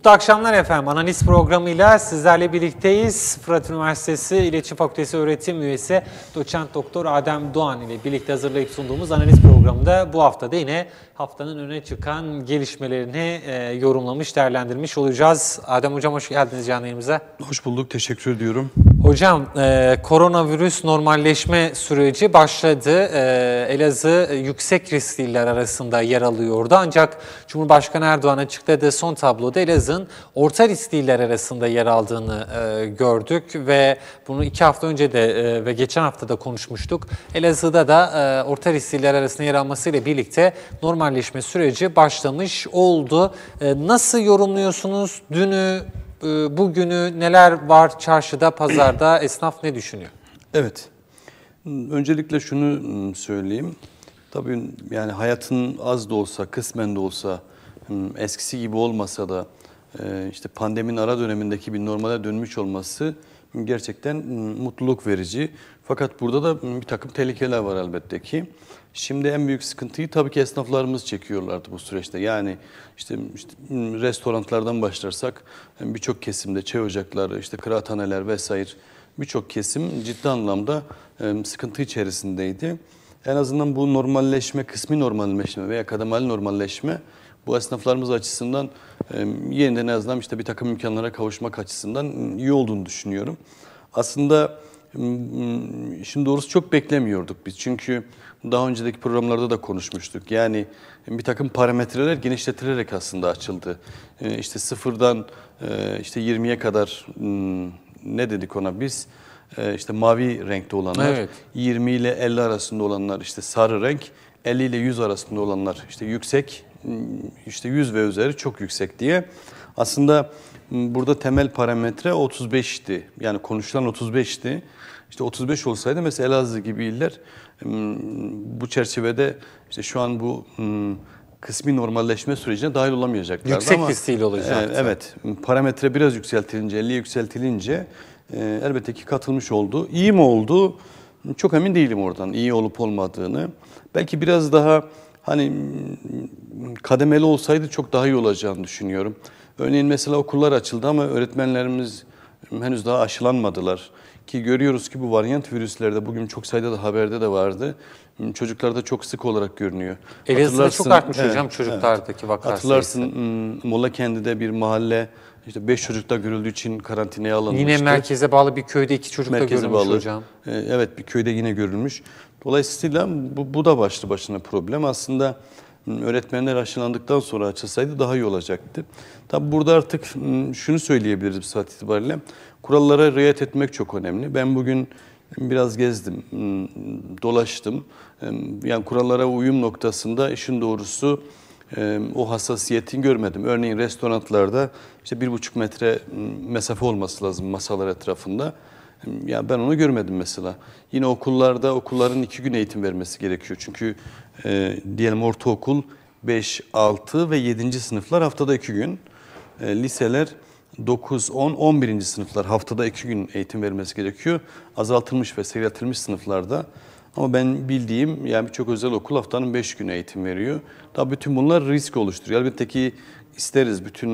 Mutlu akşamlar efendim. Analiz programıyla sizlerle birlikteyiz. Fırat Üniversitesi İletişim Fakültesi öğretim üyesi doçent doktor Adem Doğan ile birlikte hazırlayıp sunduğumuz analiz programında bu hafta da yine haftanın öne çıkan gelişmelerini e, yorumlamış, değerlendirmiş olacağız. Adem Hocam hoş geldiniz canlı yayınımıza. Hoş bulduk, teşekkür ediyorum. Hocam e, koronavirüs normalleşme süreci başladı. E, Elazığ e, yüksek riskli iller arasında yer alıyordu. Ancak Cumhurbaşkanı Erdoğan açıkladığı son tabloda Elazığ'ın orta riskli iller arasında yer aldığını e, gördük. Ve bunu iki hafta önce de e, ve geçen hafta da konuşmuştuk. Elazığ'da da e, orta riskli iller arasında yer almasıyla birlikte normalleşme süreci başlamış oldu. E, nasıl yorumluyorsunuz dünü, ee, bugünü neler var çarşıda, pazarda, esnaf ne düşünüyor? Evet. Öncelikle şunu ıı, söyleyeyim. Tabii yani hayatın az da olsa, kısmen de olsa, ıı, eskisi gibi olmasa da ıı, işte pandeminin ara dönemindeki bir normale dönmüş olması gerçekten mutluluk verici. Fakat burada da bir takım tehlikeler var elbette ki. Şimdi en büyük sıkıntıyı tabii ki esnaflarımız çekiyorlardı bu süreçte. Yani işte, işte restoranlardan başlarsak birçok kesimde çay ocakları, işte kıraathaneler vesaire birçok kesim ciddi anlamda sıkıntı içerisindeydi. En azından bu normalleşme, kısmi normalleşme veya kademeli normalleşme bu esnaflarımız açısından yeniden en azından işte bir takım imkanlara kavuşmak açısından iyi olduğunu düşünüyorum. Aslında Hmm, hmm, şimdi doğrusu çok beklemiyorduk biz. Çünkü daha önceki programlarda da konuşmuştuk. Yani bir takım parametreler genişletilerek aslında açıldı. Ee, işte sıfırdan e, işte 20'ye kadar hmm, ne dedik ona biz? Ee, işte mavi renkte olanlar, evet. 20 ile 50 arasında olanlar işte sarı renk, 50 ile 100 arasında olanlar işte yüksek, işte 100 ve üzeri çok yüksek diye. Aslında burada temel parametre 35'ti. Yani konuşulan 35'ti. İşte 35 olsaydı mesela Elazığ gibi iller hmm, bu çerçevede işte şu an bu hmm, kısmi normalleşme sürecine dahil olamayacaklardı Yüksek bir Yüksek olacaktı. E, evet, parametre biraz yükseltilince, 50'ye yükseltilince e, elbette ki katılmış oldu. İyi mi oldu? Çok emin değilim oradan iyi olup olmadığını. Belki biraz daha hani hmm, kademeli olsaydı çok daha iyi olacağını düşünüyorum. Örneğin mesela okullar açıldı ama öğretmenlerimiz henüz daha aşılanmadılar. Ki görüyoruz ki bu varyant virüslerde bugün çok sayıda da haberde de vardı. Çocuklarda çok sık olarak görünüyor. Elazığ'da çok artmış evet, hocam çocuklardaki evet. vaka Hatırlarsın Mola kendide bir mahalle işte 5 çocukta görüldüğü için karantinaya alınmıştı. Yine merkeze bağlı bir köyde 2 çocukta merkeze görülmüş bağlı. hocam. E, evet bir köyde yine görülmüş. Dolayısıyla bu, bu da başlı başına problem. Aslında öğretmenler aşılandıktan sonra açılsaydı daha iyi olacaktı. Tabi burada artık ıı, şunu söyleyebiliriz bu saat itibariyle. Kurallara riayet etmek çok önemli. Ben bugün biraz gezdim, ıı, dolaştım. Yani kurallara uyum noktasında işin doğrusu ıı, o hassasiyeti görmedim. Örneğin restoranlarda işte bir buçuk metre mesafe olması lazım masalar etrafında. Ya ben onu görmedim mesela. Yine okullarda okulların iki gün eğitim vermesi gerekiyor. Çünkü e, diyelim ortaokul 5, 6 ve 7. sınıflar haftada 2 gün. E, liseler 9, 10, 11. sınıflar haftada 2 gün eğitim vermesi gerekiyor. Azaltılmış ve seyreltilmiş sınıflarda. Ama ben bildiğim yani birçok özel okul haftanın 5 günü eğitim veriyor. Tabii bütün bunlar risk oluşturuyor. Elbette ki isteriz bütün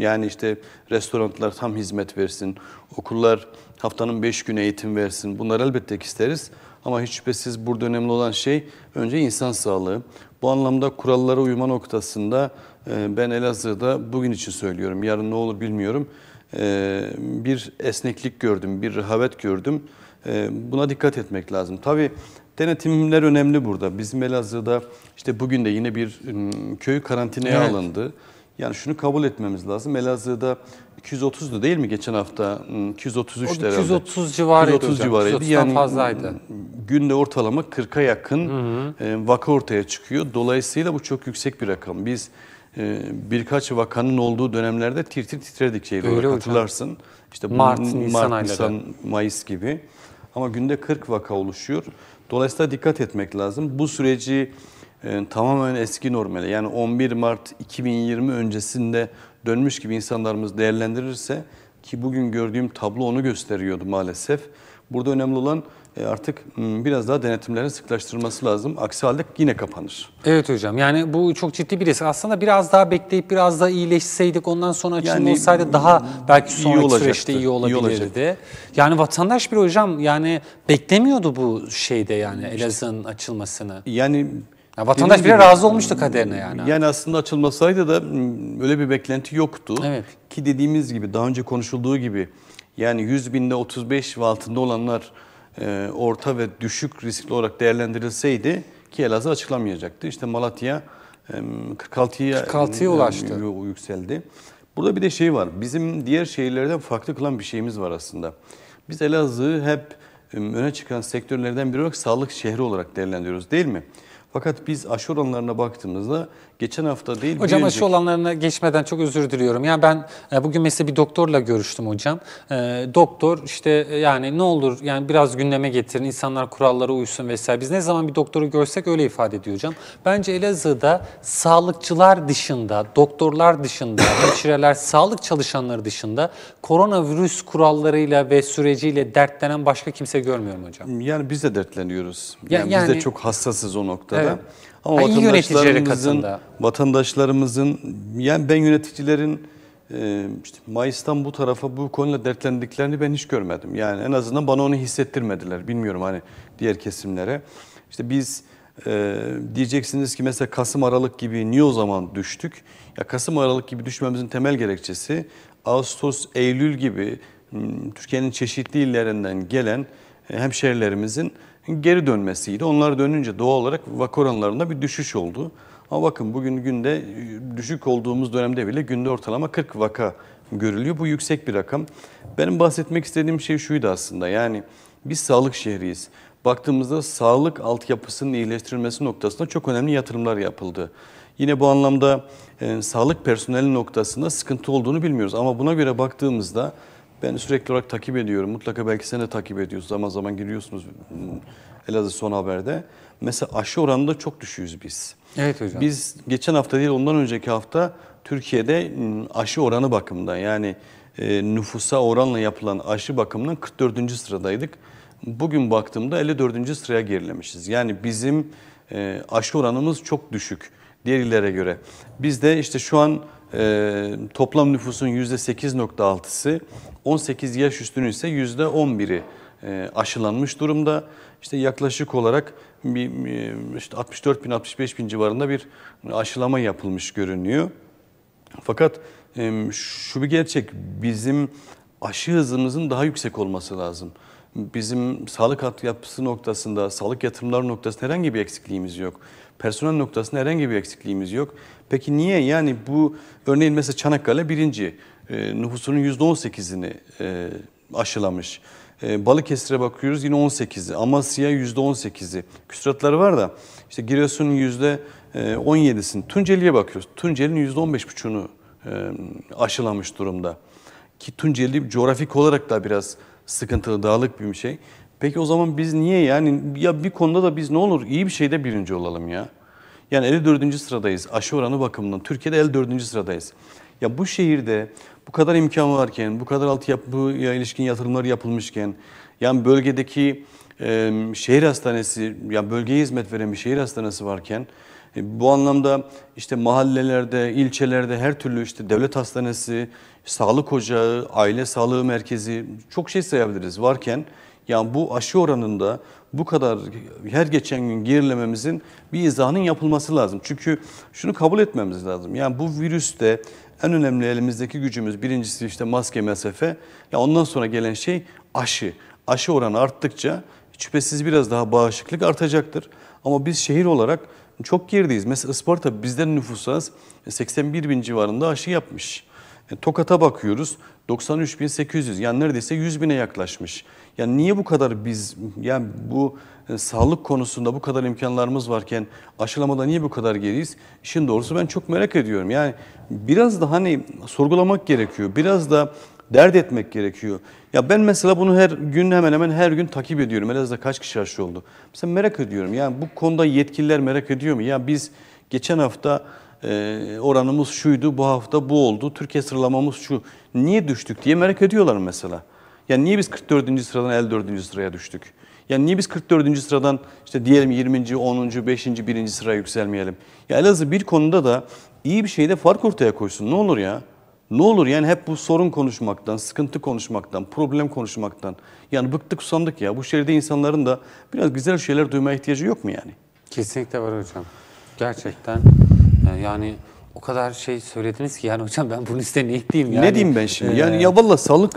yani işte restoranlar tam hizmet versin, okullar haftanın 5 günü eğitim versin. bunlar elbette ki isteriz. Ama hiç şüphesiz burada önemli olan şey önce insan sağlığı. Bu anlamda kurallara uyma noktasında e, ben Elazığ'da bugün için söylüyorum. Yarın ne olur bilmiyorum. E, bir esneklik gördüm, bir rehavet gördüm. E, buna dikkat etmek lazım. Tabii denetimler önemli burada. Bizim Elazığ'da işte bugün de yine bir ıı, köy karantinaya evet. alındı. Yani şunu kabul etmemiz lazım. Elazığ'da 230'du değil mi geçen hafta? 233 hmm, herhalde. 230 civarıydı 230 hocam. civarıydı. Yani fazlaydı. Günde ortalama 40'a yakın hı hı. E, vaka ortaya çıkıyor. Dolayısıyla bu çok yüksek bir rakam. Biz e, birkaç vakanın olduğu dönemlerde tir tir titredik şeyleri Öyle olarak, hatırlarsın. Hocam. İşte Mart, Nisan, Mart, Nisan Mayıs gibi. Ama günde 40 vaka oluşuyor. Dolayısıyla dikkat etmek lazım. Bu süreci e, tamamen eski normale yani 11 Mart 2020 öncesinde dönmüş gibi insanlarımız değerlendirirse ki bugün gördüğüm tablo onu gösteriyordu maalesef. Burada önemli olan e, artık hmm, biraz daha denetimlerin sıklaştırılması lazım. Aksi halde yine kapanır. Evet hocam yani bu çok ciddi bir risk. Aslında biraz daha bekleyip biraz daha iyileşseydik ondan sonra açılma yani, olsaydı daha belki sonraki iyi olacaktı. süreçte iyi olabilirdi. İyi yani vatandaş bir hocam yani beklemiyordu bu şeyde yani Elazığ'ın açılmasını. Yani ya vatandaş bile razı olmuştu kaderine yani. Yani aslında açılmasaydı da hmm, öyle bir beklenti yoktu. Evet. Ki dediğimiz gibi daha önce konuşulduğu gibi yani 100 binde 35 ve altında olanlar e, orta ve düşük riskli olarak değerlendirilseydi ki Elazığ açıklamayacaktı. İşte Malatya 46'ya e, 46'ya ulaştı. yükseldi. Burada bir de şey var. Bizim diğer şehirlerden farklı kılan bir şeyimiz var aslında. Biz Elazığ'ı hep hmm, öne çıkan sektörlerden biri olarak sağlık şehri olarak değerlendiriyoruz değil mi? Fakat biz aşuranlarına baktığımızda geçen hafta değil Hocam aşı olanlarına geçmeden çok özür diliyorum. Yani ben e, bugün mesela bir doktorla görüştüm hocam. E, doktor işte e, yani ne olur yani biraz gündeme getirin, insanlar kurallara uysun vesaire. Biz ne zaman bir doktoru görsek öyle ifade ediyor hocam. Bence Elazığ'da sağlıkçılar dışında, doktorlar dışında, hemşireler, sağlık çalışanları dışında koronavirüs kurallarıyla ve süreciyle dertlenen başka kimse görmüyorum hocam. Yani biz de dertleniyoruz. Yani, yani biz de çok hassasız o noktada. Evet. Ama ha, vatandaşlarımızın, vatandaşlarımızın yani ben yöneticilerin e, işte Mayıs'tan bu tarafa bu konuyla dertlendiklerini ben hiç görmedim. Yani en azından bana onu hissettirmediler. Bilmiyorum hani diğer kesimlere. İşte biz e, diyeceksiniz ki mesela Kasım Aralık gibi niye o zaman düştük? Ya Kasım Aralık gibi düşmemizin temel gerekçesi Ağustos, Eylül gibi hmm, Türkiye'nin çeşitli illerinden gelen e, şehirlerimizin geri dönmesiydi. Onlar dönünce doğal olarak vaka oranlarında bir düşüş oldu. Ama bakın bugün günde e, düşük olduğumuz dönemde bile günde ortalama 40 vaka görülüyor. Bu yüksek bir rakam. Benim bahsetmek istediğim şey şuydu aslında. Yani biz sağlık şehriyiz. Baktığımızda sağlık altyapısının iyileştirilmesi noktasında çok önemli yatırımlar yapıldı. Yine bu anlamda e, sağlık personeli noktasında sıkıntı olduğunu bilmiyoruz. Ama buna göre baktığımızda ben sürekli olarak takip ediyorum. Mutlaka belki sen de takip ediyorsun. Zaman zaman giriyorsunuz hmm, Elazığ son haberde. Mesela aşı oranında çok düşüyoruz biz. Evet hocam. Biz geçen hafta değil ondan önceki hafta Türkiye'de hmm, aşı oranı bakımından yani e, nüfusa oranla yapılan aşı bakımından 44. sıradaydık. Bugün baktığımda 54. sıraya gerilemişiz. Yani bizim e, aşı oranımız çok düşük diğerlere göre. Biz de işte şu an e, toplam nüfusun %8.6'sı, 18 yaş üstünün ise %11'i e, aşılanmış durumda. İşte yaklaşık olarak bir, işte 64 bin 65 bin civarında bir aşılama yapılmış görünüyor. Fakat e, şu bir gerçek bizim aşı hızımızın daha yüksek olması lazım. Bizim sağlık yapısı noktasında, sağlık yatırımları noktasında herhangi bir eksikliğimiz yok. Personel noktasında herhangi bir eksikliğimiz yok. Peki niye yani bu örneğin mesela Çanakkale birinci e, nüfusunun %18'ini e, aşılamış. E, Balıkesir'e bakıyoruz yine 18'i. Amasya %18'i. Küsuratları var da işte Giresun'un e, %17'sini. Tunceli'ye bakıyoruz. Tunceli'nin %15,5'unu e, aşılamış durumda. Ki Tunceli coğrafik olarak da biraz sıkıntılı, dağlık bir şey. Peki o zaman biz niye yani ya bir konuda da biz ne olur iyi bir şeyde birinci olalım ya. Yani 54. sıradayız. Aşı oranı bakımından. Türkiye'de 54. sıradayız. Ya bu şehirde bu kadar imkan varken, bu kadar altyapıya ilişkin yatırımlar yapılmışken, yani bölgedeki e, şehir hastanesi, yani bölgeye hizmet veren bir şehir hastanesi varken, e, bu anlamda işte mahallelerde, ilçelerde her türlü işte devlet hastanesi, sağlık ocağı, aile sağlığı merkezi çok şey sayabiliriz varken, yani bu aşı oranında bu kadar her geçen gün gerilememizin bir izahının yapılması lazım. Çünkü şunu kabul etmemiz lazım. Yani bu virüste en önemli elimizdeki gücümüz birincisi işte maske, mesafe. Ya ondan sonra gelen şey aşı. Aşı oranı arttıkça şüphesiz biraz daha bağışıklık artacaktır. Ama biz şehir olarak çok gerideyiz. Mesela Isparta bizden nüfusa 81 e, bin civarında aşı yapmış. E, Tokat'a bakıyoruz 93.800 yani neredeyse 100 bine yaklaşmış. Yani niye bu kadar biz yani bu e, sağlık konusunda bu kadar imkanlarımız varken aşılamada niye bu kadar geriyiz? İşin doğrusu ben çok merak ediyorum. Yani biraz da hani sorgulamak gerekiyor. Biraz da dert etmek gerekiyor. Ya ben mesela bunu her gün hemen hemen her gün takip ediyorum. Elazığ'da kaç kişi aşı oldu? Mesela merak ediyorum. Yani bu konuda yetkililer merak ediyor mu? Ya biz geçen hafta e, oranımız şuydu, bu hafta bu oldu, Türkiye sıralamamız şu. Niye düştük diye merak ediyorlar mesela. Yani niye biz 44. sıradan 54. sıraya düştük? Yani niye biz 44. sıradan işte diyelim 20. 10. 5. 1. sıraya yükselmeyelim? Ya Elazığ bir konuda da iyi bir şeyde fark ortaya koysun ne olur ya. Ne olur yani hep bu sorun konuşmaktan, sıkıntı konuşmaktan, problem konuşmaktan. Yani bıktık usandık ya. Bu şehirde insanların da biraz güzel şeyler duymaya ihtiyacı yok mu yani? Kesinlikle var hocam. Gerçekten e, yani o kadar şey söylediniz ki yani hocam ben bunu size ne diyeyim yani. Ne diyeyim ben şimdi? Yani ee, ya valla sağlık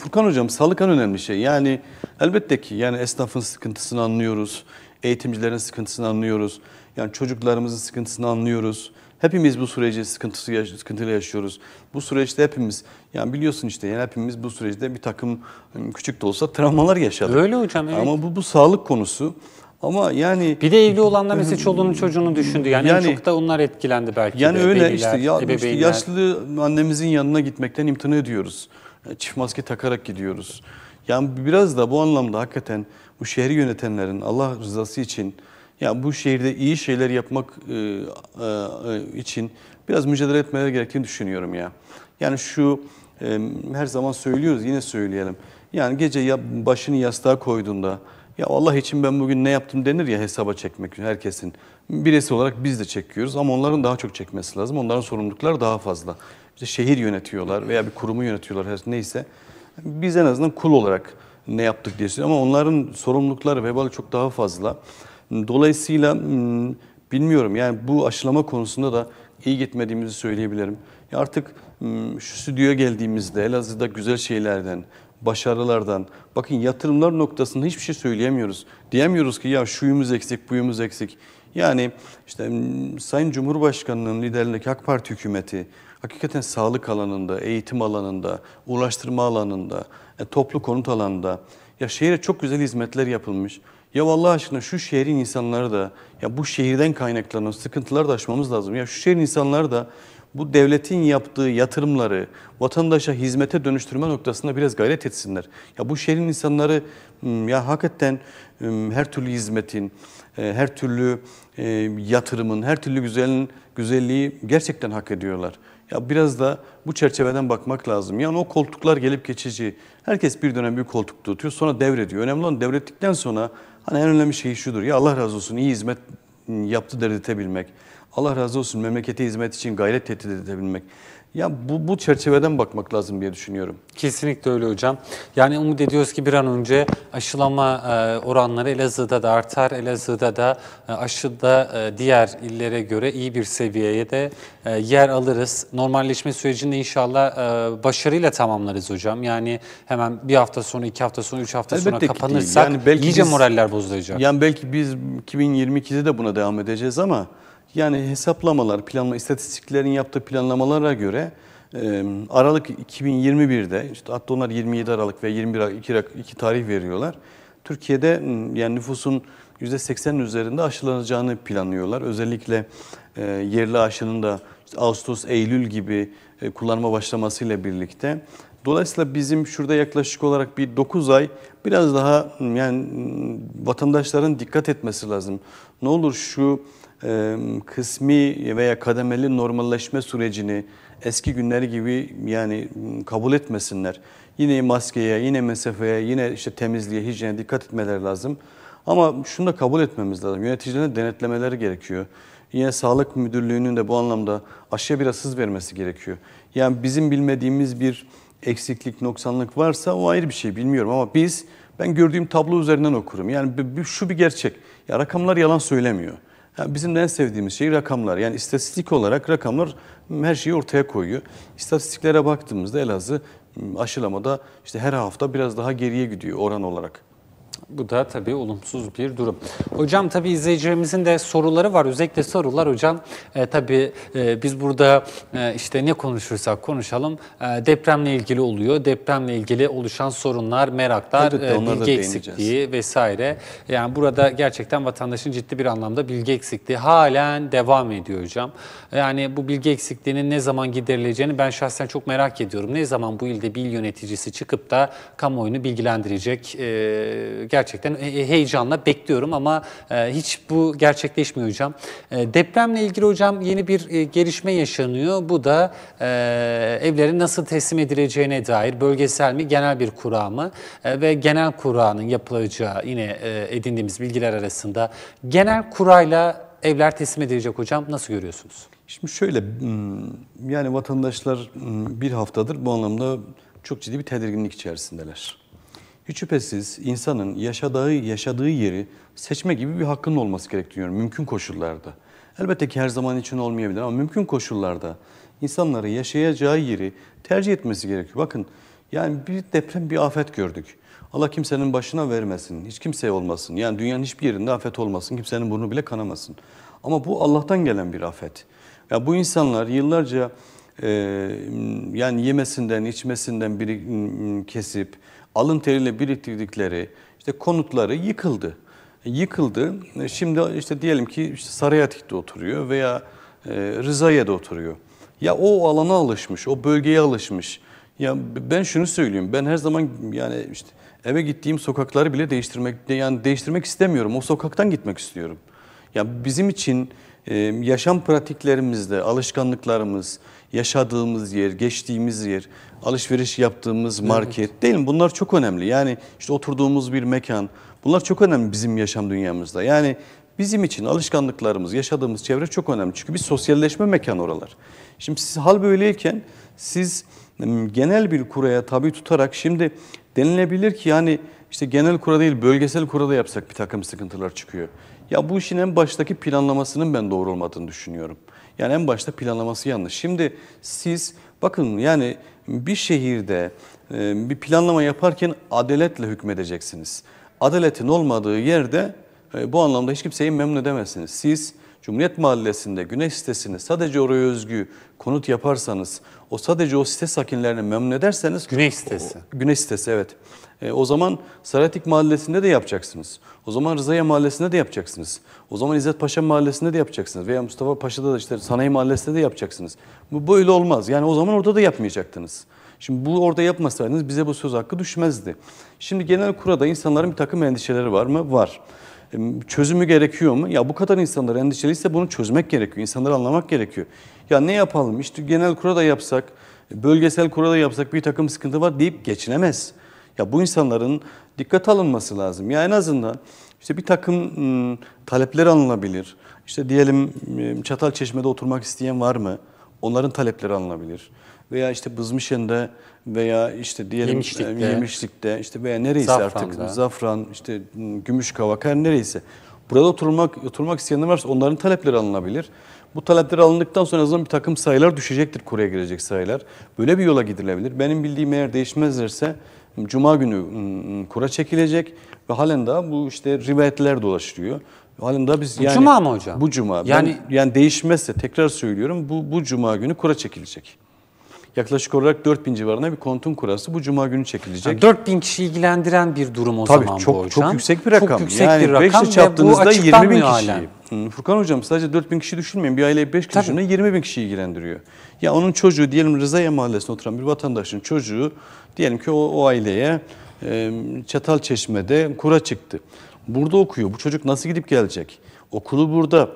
Furkan hocam sağlık en önemli şey. Yani elbette ki yani esnafın sıkıntısını anlıyoruz. Eğitimcilerin sıkıntısını anlıyoruz. Yani çocuklarımızın sıkıntısını anlıyoruz. Hepimiz bu süreci sıkıntısı sıkıntıyla yaşıyoruz. Bu süreçte hepimiz yani biliyorsun işte yani hepimiz bu süreçte bir takım ıı, küçük de olsa travmalar yaşadık. Öyle hocam evet. Ama bu, bu sağlık konusu ama yani bir de evli olanlar mesela çoluğunun çocuğunu düşündü. Yani, yani en çok da onlar etkilendi belki. Yani de, öyle beliler, işte, ya, işte yaşlı annemizin yanına gitmekten imtina ediyoruz. Çift maske takarak gidiyoruz. Yani biraz da bu anlamda hakikaten bu şehri yönetenlerin Allah rızası için yani bu şehirde iyi şeyler yapmak e, e, e, için biraz mücadele etmeleri gerektiğini düşünüyorum ya. Yani şu e, her zaman söylüyoruz yine söyleyelim. Yani gece ya başını yastığa koyduğunda ya Allah için ben bugün ne yaptım denir ya hesaba çekmek için herkesin. Birisi olarak biz de çekiyoruz ama onların daha çok çekmesi lazım. Onların sorumlulukları daha fazla. İşte şehir yönetiyorlar veya bir kurumu yönetiyorlar her neyse. Biz en azından kul olarak ne yaptık diye ama onların sorumlulukları vebal çok daha fazla. Dolayısıyla hmm, bilmiyorum yani bu aşılama konusunda da iyi gitmediğimizi söyleyebilirim. artık hmm, şu stüdyoya geldiğimizde Elazığ'da güzel şeylerden, başarılardan. Bakın yatırımlar noktasında hiçbir şey söyleyemiyoruz. Diyemiyoruz ki ya şuyumuz eksik, buyumuz eksik. Yani işte Sayın Cumhurbaşkanı'nın liderliğindeki AK Parti hükümeti hakikaten sağlık alanında, eğitim alanında, ulaştırma alanında, e, toplu konut alanında ya şehire çok güzel hizmetler yapılmış. Ya Allah aşkına şu şehrin insanları da ya bu şehirden kaynaklanan sıkıntılar da aşmamız lazım. Ya şu şehrin insanları da bu devletin yaptığı yatırımları vatandaşa hizmete dönüştürme noktasında biraz gayret etsinler. Ya bu şehrin insanları hmm, ya hakikaten hmm, her türlü hizmetin, e, her türlü e, yatırımın, her türlü güzelin güzelliği gerçekten hak ediyorlar. Ya biraz da bu çerçeveden bakmak lazım. Yani o koltuklar gelip geçici. Herkes bir dönem bir koltuk tutuyor sonra devrediyor. Önemli olan devrettikten sonra hani en önemli şey şudur. Ya Allah razı olsun iyi hizmet hmm, yaptı dedirtebilmek. Allah razı olsun memlekete hizmet için gayret tehdit edebilmek. Ya bu, bu çerçeveden bakmak lazım diye düşünüyorum. Kesinlikle öyle hocam. Yani umut ediyoruz ki bir an önce aşılama e, oranları Elazığ'da da artar. Elazığ'da da e, aşıda e, diğer illere göre iyi bir seviyeye de e, yer alırız. Normalleşme sürecinde inşallah e, başarıyla tamamlarız hocam. Yani hemen bir hafta sonra, iki hafta sonra, üç hafta Elbette sonra kapanırsak yani belki iyice biz, moraller bozulacak. Yani belki biz 2022'de de buna devam edeceğiz ama... Yani hesaplamalar, planla istatistiklerin yaptığı planlamalara göre Aralık 2021'de, işte hatta onlar 27 Aralık ve 21 Aralık iki, iki tarih veriyorlar. Türkiye'de yani nüfusun %80'in üzerinde aşılanacağını planlıyorlar. Özellikle yerli aşının da işte Ağustos, Eylül gibi kullanıma başlamasıyla birlikte. Dolayısıyla bizim şurada yaklaşık olarak bir 9 ay biraz daha yani vatandaşların dikkat etmesi lazım. Ne olur şu e, kısmi veya kademeli normalleşme sürecini eski günleri gibi yani kabul etmesinler. Yine maskeye, yine mesafeye, yine işte temizliğe, hijyene dikkat etmeler lazım. Ama şunu da kabul etmemiz lazım. Yöneticilerin denetlemeleri gerekiyor. Yine Sağlık Müdürlüğü'nün de bu anlamda aşıya biraz hız vermesi gerekiyor. Yani bizim bilmediğimiz bir eksiklik, noksanlık varsa o ayrı bir şey bilmiyorum ama biz ben gördüğüm tablo üzerinden okurum. Yani şu bir gerçek. Ya rakamlar yalan söylemiyor. Bizim en sevdiğimiz şey rakamlar. Yani istatistik olarak rakamlar her şeyi ortaya koyuyor. İstatistiklere baktığımızda Elazığ aşılamada işte her hafta biraz daha geriye gidiyor oran olarak. Bu da tabii olumsuz bir durum. Hocam tabii izleyicilerimizin de soruları var. Özellikle sorular hocam. E, tabii e, biz burada e, işte ne konuşursak konuşalım e, depremle ilgili oluyor. Depremle ilgili oluşan sorunlar, meraklar, Elbette, e, bilgi eksikliği vesaire. Yani burada gerçekten vatandaşın ciddi bir anlamda bilgi eksikliği halen devam ediyor hocam. Yani bu bilgi eksikliğinin ne zaman giderileceğini ben şahsen çok merak ediyorum. Ne zaman bu ilde bir yöneticisi çıkıp da kamuoyunu bilgilendirecek? E, gerçekten gerçekten e, e, heyecanla bekliyorum ama e, hiç bu gerçekleşmiyor hocam. Depremle ilgili hocam yeni bir gelişme yaşanıyor. Bu da evlerin nasıl teslim edileceğine dair bölgesel mi genel bir kura mı ve genel kuranın yapılacağı yine edindiğimiz bilgiler arasında genel kurayla evler teslim edilecek hocam nasıl görüyorsunuz? Şimdi şöyle hmm, yani vatandaşlar hmm, bir haftadır bu anlamda çok ciddi bir tedirginlik içerisindeler hiç şüphesiz insanın yaşadığı, yaşadığı yeri seçme gibi bir hakkının olması gerektiğini mümkün koşullarda. Elbette ki her zaman için olmayabilir ama mümkün koşullarda insanları yaşayacağı yeri tercih etmesi gerekiyor. Bakın yani bir deprem, bir afet gördük. Allah kimsenin başına vermesin, hiç kimseye olmasın. Yani dünyanın hiçbir yerinde afet olmasın, kimsenin burnu bile kanamasın. Ama bu Allah'tan gelen bir afet. Ya bu insanlar yıllarca e, yani yemesinden, içmesinden biri ıı, ıı, kesip alın teriyle biriktirdikleri işte konutları yıkıldı. Yıkıldı. Şimdi işte diyelim ki işte Sarayatik'te oturuyor veya e, Rıza'ya oturuyor. Ya o alana alışmış, o bölgeye alışmış. Ya ben şunu söyleyeyim. Ben her zaman yani işte eve gittiğim sokakları bile değiştirmek yani değiştirmek istemiyorum. O sokaktan gitmek istiyorum. Ya bizim için e, yaşam pratiklerimizde, alışkanlıklarımız, yaşadığımız yer, geçtiğimiz yer, alışveriş yaptığımız market evet. değil mi? Bunlar çok önemli. Yani işte oturduğumuz bir mekan bunlar çok önemli bizim yaşam dünyamızda. Yani bizim için alışkanlıklarımız, yaşadığımız çevre çok önemli. Çünkü bir sosyalleşme mekanı oralar. Şimdi siz hal böyleyken siz hmm, genel bir kuraya tabi tutarak şimdi denilebilir ki yani işte genel kura değil bölgesel kurada yapsak bir takım sıkıntılar çıkıyor. Ya bu işin en baştaki planlamasının ben doğru olmadığını düşünüyorum. Yani en başta planlaması yanlış. Şimdi siz bakın yani bir şehirde e, bir planlama yaparken adaletle hükmedeceksiniz. Adaletin olmadığı yerde e, bu anlamda hiç kimseyi memnun edemezsiniz. Siz Cumhuriyet Mahallesi'nde Güneş sitesini sadece oraya özgü konut yaparsanız, o sadece o site sakinlerini memnun ederseniz... Güneş sitesi. O, güneş sitesi evet. E, o zaman Saratik Mahallesi'nde de yapacaksınız. O zaman Rızaya Mahallesi'nde de yapacaksınız. O zaman İzzet Paşa Mahallesi'nde de yapacaksınız. Veya Mustafa Paşa'da da işte Sanayi Mahallesi'nde de yapacaksınız. Bu böyle olmaz. Yani o zaman orada da yapmayacaktınız. Şimdi bu orada yapmasaydınız bize bu söz hakkı düşmezdi. Şimdi genel kurada insanların bir takım endişeleri var mı? Var. Çözümü gerekiyor mu? Ya bu kadar insanlar endişeliyse bunu çözmek gerekiyor. İnsanları anlamak gerekiyor. Ya ne yapalım? İşte genel kura da yapsak, bölgesel kura da yapsak bir takım sıkıntı var deyip geçinemez. Ya bu insanların dikkat alınması lazım. Ya en azından işte bir takım talepler alınabilir. İşte diyelim Çatalçeşme'de oturmak isteyen var mı? Onların talepleri alınabilir. Veya işte Bızmışen'de veya işte diyelim yemişlikte, e, yemişlikte işte veya nereyse Zafran'da. artık Zafran, işte Gümüşkavak her nereyse. Burada oturmak oturmak isteyenler varsa onların talepleri alınabilir. Bu talepler alındıktan sonra en azından bir takım sayılar düşecektir kuraya girecek sayılar. Böyle bir yola gidilebilir. Benim bildiğim eğer değişmezlerse Cuma günü kura çekilecek ve halen daha bu işte rivayetler dolaşıyor. Halen daha biz bu yani, Cuma mı hocam? Bu Cuma. Yani, ben, yani değişmezse tekrar söylüyorum bu, bu Cuma günü kura çekilecek yaklaşık olarak 4000 civarına bir kontun kurası bu cuma günü çekilecek. Yani 4000 kişi ilgilendiren bir durum o Tabii, zaman çok, bu hocam. Çok yüksek bir rakam. Çok yüksek yani bir rakam ve bu 20 bin kişi. Hı, Furkan hocam sadece 4000 kişi düşünmeyin. Bir aileye 5 kişi Tabii. düşünün 20 bin kişi ilgilendiriyor. Ya onun çocuğu diyelim Rıza'ya mahallesinde oturan bir vatandaşın çocuğu diyelim ki o, o aileye e, Çatal Çeşme'de kura çıktı. Burada okuyor. Bu çocuk nasıl gidip gelecek? Okulu burada.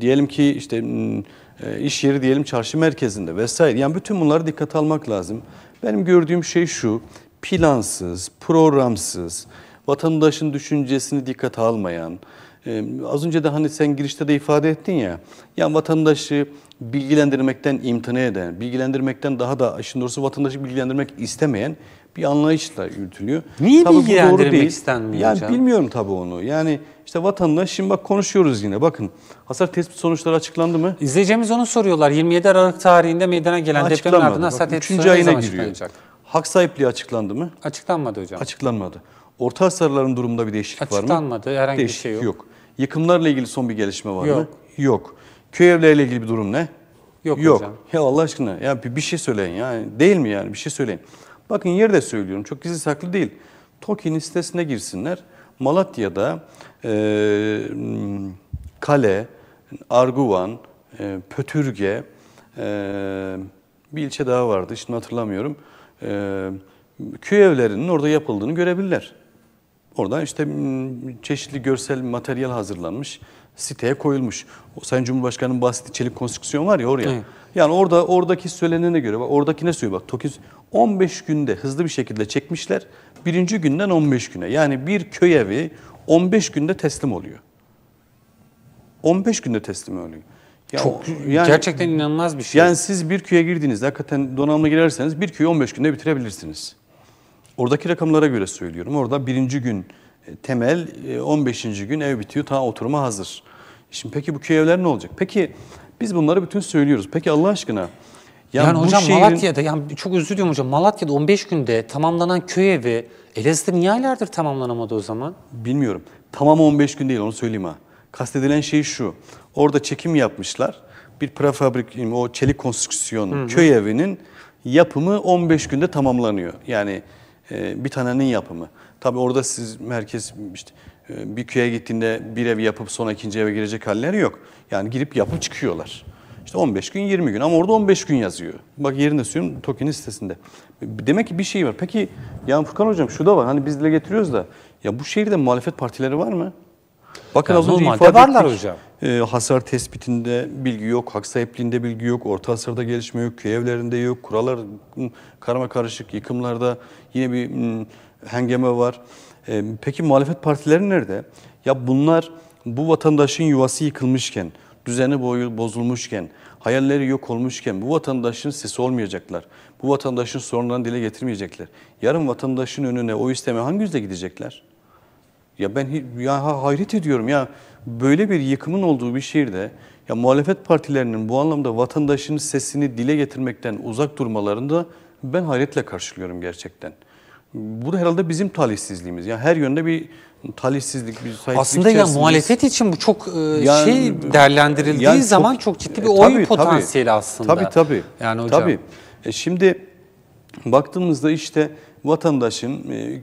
Diyelim ki işte hmm, e, iş yeri diyelim çarşı merkezinde vesaire. Yani bütün bunları dikkate almak lazım. Benim gördüğüm şey şu, plansız, programsız, vatandaşın düşüncesini dikkate almayan, e, az önce de hani sen girişte de ifade ettin ya, yani vatandaşı bilgilendirmekten imtina eden, bilgilendirmekten daha da, şimdi doğrusu vatandaşı bilgilendirmek istemeyen bir anlayışla yürütülüyor. Niye tabii bilgilendirilmek istenmiyor yani hocam? Bilmiyorum tabii onu. Yani işte vatandaş şimdi bak konuşuyoruz yine bakın hasar tespit sonuçları açıklandı mı? İzleyeceğimiz onu soruyorlar. 27 Aralık tarihinde meydana gelen depremin ardından hasar tespit sonuçları ayına giriyor. Hak sahipliği açıklandı mı? Açıklanmadı hocam. Açıklanmadı. Orta hasarların durumunda bir değişiklik var mı? Açıklanmadı. Herhangi değişiklik bir şey yok. yok. Yıkımlarla ilgili son bir gelişme var yok. mı? Yok. Köy evleriyle ilgili bir durum ne? Yok, yok. hocam. Ya Allah aşkına ya bir şey söyleyin yani değil mi yani bir şey söyleyin. Bakın yerde söylüyorum çok gizli saklı değil. TOKİ'nin sitesine girsinler. Malatya'da e, Kale, Arguvan, e, Pötürge, e, bir ilçe daha vardı şimdi hatırlamıyorum. E, köy evlerinin orada yapıldığını görebilirler. Orada işte hmm, çeşitli görsel materyal hazırlanmış, siteye koyulmuş. O Sayın Cumhurbaşkanı'nın bahsettiği çelik konstrüksiyon var ya oraya. Evet. Yani orada oradaki söylenene göre, bak ne söylüyor bak. Tokiz 15 günde hızlı bir şekilde çekmişler. Birinci günden 15 güne. Yani bir köy evi 15 günde teslim oluyor. 15 günde teslim oluyor. Ya, Çok yani, gerçekten inanılmaz bir şey. Yani siz bir köye girdiğinizde hakikaten donanımla girerseniz bir köyü 15 günde bitirebilirsiniz. Oradaki rakamlara göre söylüyorum. Orada birinci gün e, temel, 15. E, gün ev bitiyor, ta oturuma hazır. Şimdi peki bu köy evler ne olacak? Peki biz bunları bütün söylüyoruz. Peki Allah aşkına yani, yani hocam şehrin... Malatya'da yani çok özür diliyorum hocam Malatya'da 15 günde tamamlanan köy evi Elazığ'da niye aylardır tamamlanamadı o zaman? Bilmiyorum. Tamam 15 gün değil onu söyleyeyim ha. Kastedilen şey şu. Orada çekim yapmışlar. Bir prefabrik o çelik konstrüksiyon, köy evinin yapımı 15 günde tamamlanıyor. Yani e, bir tanenin yapımı. Tabi orada siz merkez işte e, bir köye gittiğinde bir ev yapıp sonra ikinci eve girecek halleri yok. Yani girip yapıp çıkıyorlar. İşte 15 gün 20 gün ama orada 15 gün yazıyor. Bak yerine söylüyorum TOKİ'nin sitesinde. Demek ki bir şey var. Peki ya Furkan Hocam şu da var hani biz dile getiriyoruz da ya bu şehirde muhalefet partileri var mı? Bakın ya az önce ifade varlar ettik. hocam. E, hasar tespitinde bilgi yok, hak sahipliğinde bilgi yok, orta hasırda gelişme yok, köy evlerinde yok, kurallar ıı, karma karışık, yıkımlarda yine bir m, ıı, hengeme var. E, peki muhalefet partileri nerede? Ya bunlar bu vatandaşın yuvası yıkılmışken, düzeni bozulmuşken, hayalleri yok olmuşken bu vatandaşın sesi olmayacaklar. Bu vatandaşın sorunlarını dile getirmeyecekler. Yarın vatandaşın önüne o isteme hangi yüzle gidecekler? Ya ben ya hayret ediyorum ya böyle bir yıkımın olduğu bir şehirde ya muhalefet partilerinin bu anlamda vatandaşın sesini dile getirmekten uzak durmalarını da ben hayretle karşılıyorum gerçekten. Bu da herhalde bizim talihsizliğimiz. ya her yönde bir talihsizlik, bir sayısızlık Aslında ya muhalefet için bu çok e, yani, şey değerlendirildiği yani çok, zaman çok ciddi bir e, oy tabii, potansiyeli tabii, aslında. Tabii tabii. Yani hocam. Tabii. E şimdi baktığımızda işte Vatandaşın e,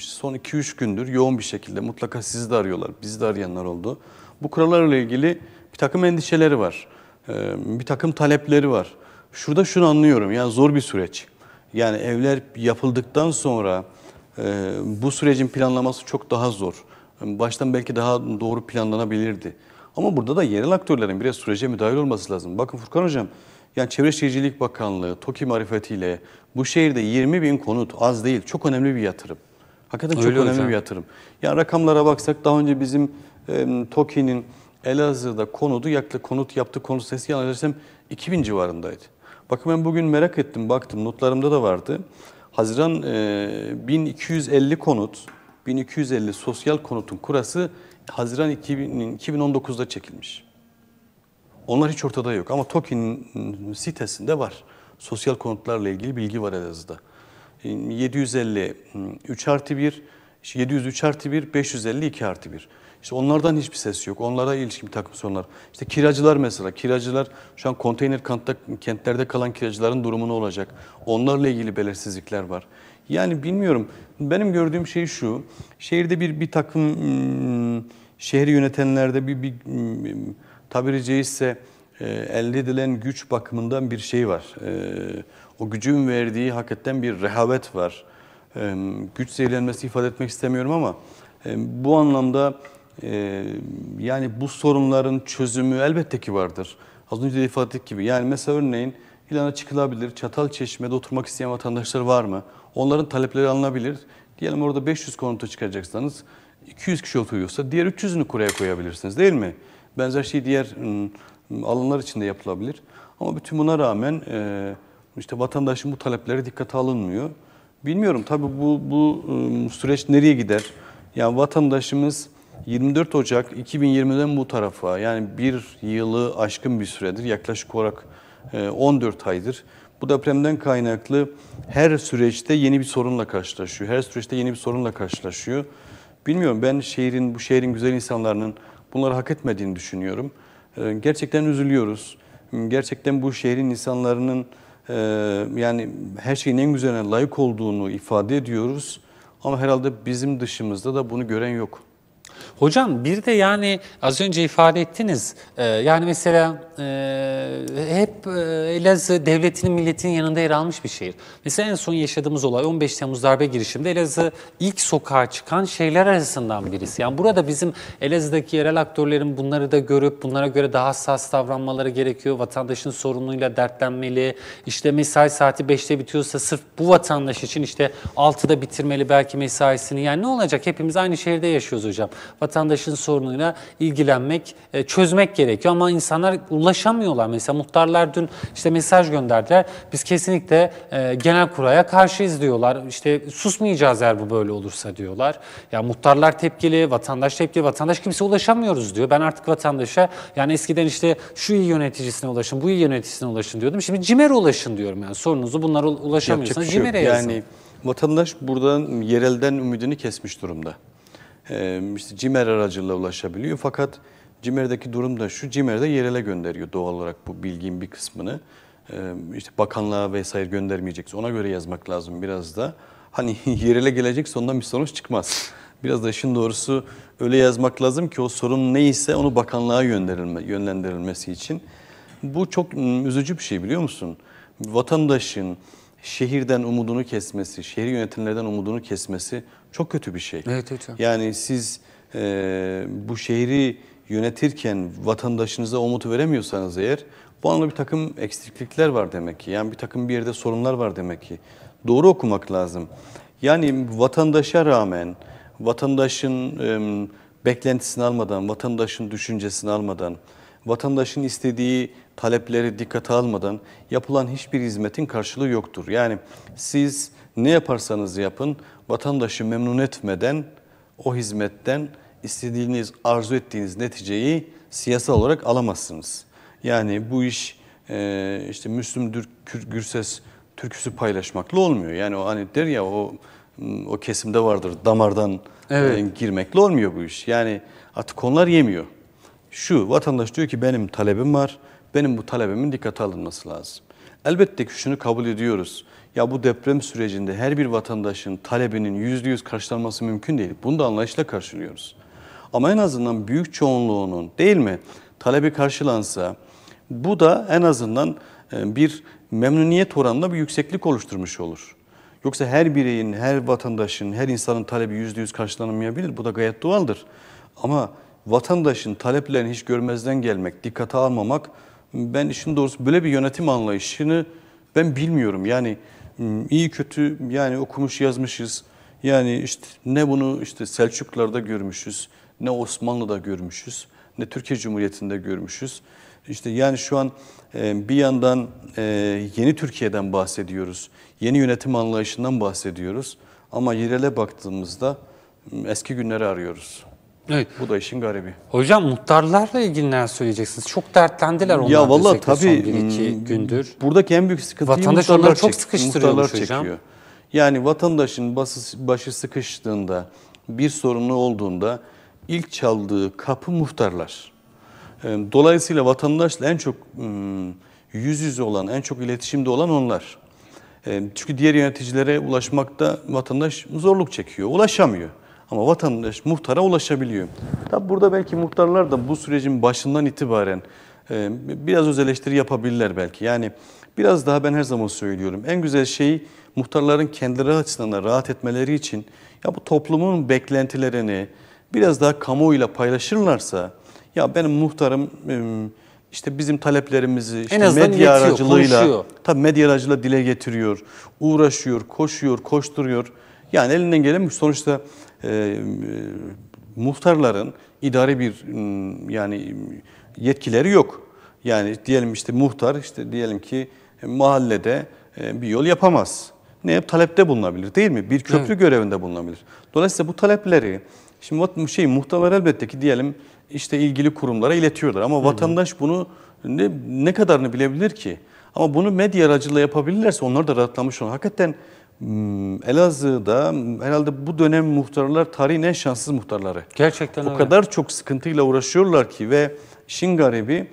son 2-3 gündür yoğun bir şekilde mutlaka sizi de arıyorlar, bizi de arayanlar oldu. Bu kurallarla ilgili bir takım endişeleri var, e, bir takım talepleri var. Şurada şunu anlıyorum, yani zor bir süreç. Yani evler yapıldıktan sonra e, bu sürecin planlaması çok daha zor. Baştan belki daha doğru planlanabilirdi. Ama burada da yerel aktörlerin biraz sürece müdahil olması lazım. Bakın Furkan Hocam, yani Çevre Şehircilik Bakanlığı, TOKİ marifetiyle, bu şehirde 20 bin konut az değil. Çok önemli bir yatırım. Hakikaten Öyle çok önemli hocam. bir yatırım. Yani rakamlara baksak daha önce bizim e, TOKİ'nin Elazığ'da konudu yaklaşık konut yaptığı konut sesi yanılırsam 2000 civarındaydı. Bakın ben bugün merak ettim baktım notlarımda da vardı. Haziran e, 1250 konut, 1250 sosyal konutun kurası Haziran 2000, 2019'da çekilmiş. Onlar hiç ortada yok ama TOKİ'nin sitesinde var sosyal konutlarla ilgili bilgi var Elazığ'da. 750 ee, 3 hmm, artı 1, 703 artı 1, 550 2 artı 1. İşte onlardan hiçbir ses yok. Onlara ilişkin bir takım sorunlar. İşte kiracılar mesela. Kiracılar şu an konteyner kentte, kentlerde kalan kiracıların durumu ne olacak? Onlarla ilgili belirsizlikler var. Yani bilmiyorum. Benim gördüğüm şey şu. Şehirde bir bir takım hmm, şehri yönetenlerde bir, bir hmm, tabiri caizse e, elde edilen güç bakımından bir şey var. E, o gücün verdiği hakikaten bir rehavet var. E, güç zehirlenmesi ifade etmek istemiyorum ama e, bu anlamda e, yani bu sorunların çözümü elbette ki vardır. Az önce de ifade ettik gibi. Yani mesela örneğin ilana çıkılabilir. Çatal Çeşme'de oturmak isteyen vatandaşlar var mı? Onların talepleri alınabilir. Diyelim orada 500 konuta çıkacaksanız 200 kişi oturuyorsa diğer 300'ünü kuraya koyabilirsiniz değil mi? Benzer şey diğer ıı, alanlar içinde yapılabilir. Ama bütün buna rağmen e, işte vatandaşın bu taleplere dikkate alınmıyor. Bilmiyorum tabii bu, bu ıı, süreç nereye gider? Yani vatandaşımız 24 Ocak 2020'den bu tarafa yani bir yılı aşkın bir süredir yaklaşık olarak 14 e, aydır. Bu depremden kaynaklı her süreçte yeni bir sorunla karşılaşıyor. Her süreçte yeni bir sorunla karşılaşıyor. Bilmiyorum ben şehrin, bu şehrin güzel insanların bunları hak etmediğini düşünüyorum. Ee, gerçekten üzülüyoruz. Gerçekten bu şehrin insanların e, yani her şeyin en güzeline layık olduğunu ifade ediyoruz. Ama herhalde bizim dışımızda da bunu gören yok. Hocam bir de yani az önce ifade ettiniz. E, yani mesela e, hep e, Elazığ devletinin milletinin yanında yer almış bir şehir. Mesela en son yaşadığımız olay 15 Temmuz darbe girişiminde Elazığ ilk sokağa çıkan şeyler arasından birisi. Yani burada bizim Elazığ'daki yerel aktörlerin bunları da görüp bunlara göre daha hassas davranmaları gerekiyor. Vatandaşın sorunuyla dertlenmeli. İşte mesai saati 5'te bitiyorsa sırf bu vatandaş için işte 6'da bitirmeli belki mesaisini. Yani ne olacak? Hepimiz aynı şehirde yaşıyoruz hocam vatandaşın sorunuyla ilgilenmek, e, çözmek gerekiyor. Ama insanlar ulaşamıyorlar. Mesela muhtarlar dün işte mesaj gönderdiler. Biz kesinlikle e, genel kuraya karşıyız diyorlar. İşte susmayacağız eğer bu böyle olursa diyorlar. Ya yani muhtarlar tepkili, vatandaş tepkili, vatandaş kimse ulaşamıyoruz diyor. Ben artık vatandaşa yani eskiden işte şu iyi yöneticisine ulaşın, bu iyi yöneticisine ulaşın diyordum. Şimdi CİMER'e ulaşın diyorum yani sorunuzu bunlar şey ulaşamıyorsanız şey CİMER'e yazın. Yani vatandaş buradan yerelden ümidini kesmiş durumda işte CİMER aracılığıyla ulaşabiliyor. Fakat CİMER'deki durum da şu, CİMER'de yerele gönderiyor doğal olarak bu bilginin bir kısmını. işte bakanlığa vesaire göndermeyecekse ona göre yazmak lazım biraz da. Hani yerele gelecek sondan bir sonuç çıkmaz. Biraz da işin doğrusu öyle yazmak lazım ki o sorun neyse onu bakanlığa yönlendirilme, yönlendirilmesi için. Bu çok ıı, üzücü bir şey biliyor musun? Vatandaşın, şehirden umudunu kesmesi, şehir yönetimlerden umudunu kesmesi çok kötü bir şey. Evet hocam. Yani siz e, bu şehri yönetirken vatandaşınıza umut veremiyorsanız eğer bu anla bir takım eksiklikler var demek ki. Yani bir takım bir yerde sorunlar var demek ki. Doğru okumak lazım. Yani vatandaşa rağmen, vatandaşın e, beklentisini almadan, vatandaşın düşüncesini almadan, vatandaşın istediği talepleri dikkate almadan yapılan hiçbir hizmetin karşılığı yoktur. Yani siz ne yaparsanız yapın vatandaşı memnun etmeden o hizmetten istediğiniz, arzu ettiğiniz neticeyi siyasal olarak alamazsınız. Yani bu iş e, işte Müslüm Dür Gürses türküsü paylaşmakla olmuyor. Yani o hani der ya o o kesimde vardır damardan e, evet. girmekle olmuyor bu iş. Yani artık konular yemiyor. Şu vatandaş diyor ki benim talebim var benim bu talebimin dikkate alınması lazım. Elbette ki şunu kabul ediyoruz. Ya bu deprem sürecinde her bir vatandaşın talebinin yüzde yüz karşılanması mümkün değil. Bunu da anlayışla karşılıyoruz. Ama en azından büyük çoğunluğunun değil mi talebi karşılansa bu da en azından e, bir memnuniyet oranında bir yükseklik oluşturmuş olur. Yoksa her bireyin, her vatandaşın, her insanın talebi yüzde yüz karşılanamayabilir. Bu da gayet doğaldır. Ama vatandaşın taleplerini hiç görmezden gelmek, dikkate almamak ben işin doğrusu böyle bir yönetim anlayışını ben bilmiyorum. Yani iyi kötü yani okumuş yazmışız. Yani işte ne bunu işte Selçuklarda görmüşüz, ne Osmanlı'da görmüşüz, ne Türkiye Cumhuriyeti'nde görmüşüz. İşte yani şu an e, bir yandan e, yeni Türkiye'den bahsediyoruz, yeni yönetim anlayışından bahsediyoruz. Ama yerele baktığımızda eski günleri arıyoruz. Evet. Bu da işin garibi. Hocam muhtarlarla ilgili neler söyleyeceksiniz? Çok dertlendiler onlar. Ya valla tabii. Son 1 ıı, gündür. Buradaki en büyük sıkıntıyı Vatandaş muhtarlar çok sıkıştırıyormuş muhtarlar hocam. Çekiyor. Yani vatandaşın bası, başı sıkıştığında, bir sorunu olduğunda ilk çaldığı kapı muhtarlar. Dolayısıyla vatandaşla en çok ıı, yüz yüze olan, en çok iletişimde olan onlar. Çünkü diğer yöneticilere ulaşmakta vatandaş zorluk çekiyor, ulaşamıyor. Ama vatandaş muhtara ulaşabiliyor. Tabi burada belki muhtarlar da bu sürecin başından itibaren e, biraz öz eleştiri yapabilirler belki. Yani biraz daha ben her zaman söylüyorum. En güzel şey muhtarların kendileri açısından rahat etmeleri için ya bu toplumun beklentilerini biraz daha kamuoyuyla paylaşırlarsa ya benim muhtarım e, işte bizim taleplerimizi işte en medya yetiyor, aracılığıyla konuşuyor. tabii medya aracılığıyla dile getiriyor, uğraşıyor, koşuyor, koşturuyor. Yani elinden gelen sonuçta e, muhtarların idari bir yani yetkileri yok. Yani diyelim işte muhtar işte diyelim ki mahallede e, bir yol yapamaz. Ne yap? Talepte bulunabilir değil mi? Bir köprü evet. görevinde bulunabilir. Dolayısıyla bu talepleri şimdi şey muhtarlar elbette ki diyelim işte ilgili kurumlara iletiyorlar ama vatandaş bunu ne, ne kadarını bilebilir ki? Ama bunu medya aracılığıyla yapabilirlerse onlar da rahatlamış olur. Hakikaten Hmm, Elazığ'da herhalde bu dönem muhtarlar tarihin en şanssız muhtarları. Gerçekten O kadar çok sıkıntıyla uğraşıyorlar ki ve işin garibi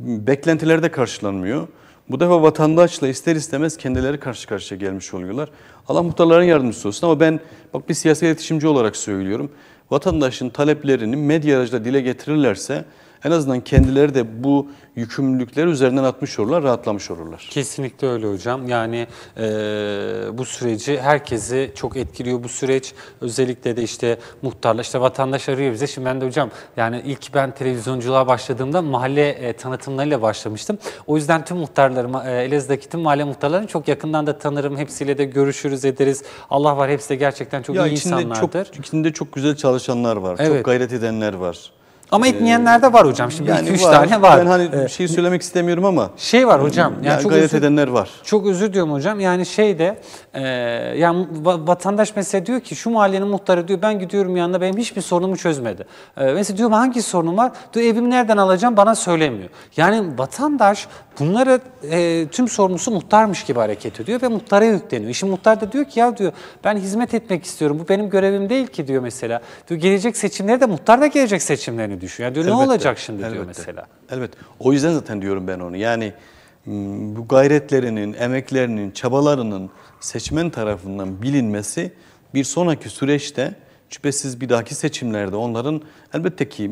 beklentilerde karşılanmıyor. Bu defa vatandaşla ister istemez kendileri karşı karşıya gelmiş oluyorlar. Allah muhtarların yardımcısı olsun ama ben bak bir siyasi iletişimci olarak söylüyorum. Vatandaşın taleplerini medya aracılığıyla dile getirirlerse en azından kendileri de bu yükümlülükler üzerinden atmış olurlar, rahatlamış olurlar. Kesinlikle öyle hocam. Yani e, bu süreci herkesi çok etkiliyor bu süreç. Özellikle de işte muhtarlar, işte vatandaş arıyor bize. Şimdi ben de hocam yani ilk ben televizyonculuğa başladığımda mahalle e, tanıtımlarıyla başlamıştım. O yüzden tüm muhtarlarımı, e, Elazığ'daki tüm mahalle muhtarlarını çok yakından da tanırım. Hepsiyle de görüşürüz ederiz. Allah var hepsi de gerçekten çok ya iyi içinde insanlardır. Çok, içinde çok güzel çalışanlar var, evet. çok gayret edenler var. Ama etmeyenler ee, de var hocam. Şimdi yani iki, var. tane var. Ben hani ee, şey söylemek istemiyorum ama. Şey var hocam. Yani, yani çok gayret özür, edenler var. Çok özür diyorum hocam. Yani şey de e, yani vatandaş mesela diyor ki şu mahallenin muhtarı diyor ben gidiyorum yanına benim hiçbir sorunumu çözmedi. E, mesela diyor, hangi sorunum var? Diyor evimi nereden alacağım bana söylemiyor. Yani vatandaş bunlara e, tüm sorumlusu muhtarmış gibi hareket ediyor ve muhtara yükleniyor. Şimdi muhtar da diyor ki ya diyor ben hizmet etmek istiyorum. Bu benim görevim değil ki diyor mesela. Diyor gelecek seçimlerde de muhtar da gelecek seçimlerini gibi düşünüyor. Diyor, elbette, ne olacak şimdi elbette, diyor mesela. Evet. O yüzden zaten diyorum ben onu. Yani bu gayretlerinin, emeklerinin, çabalarının seçmen tarafından bilinmesi bir sonraki süreçte şüphesiz bir dahaki seçimlerde onların elbette ki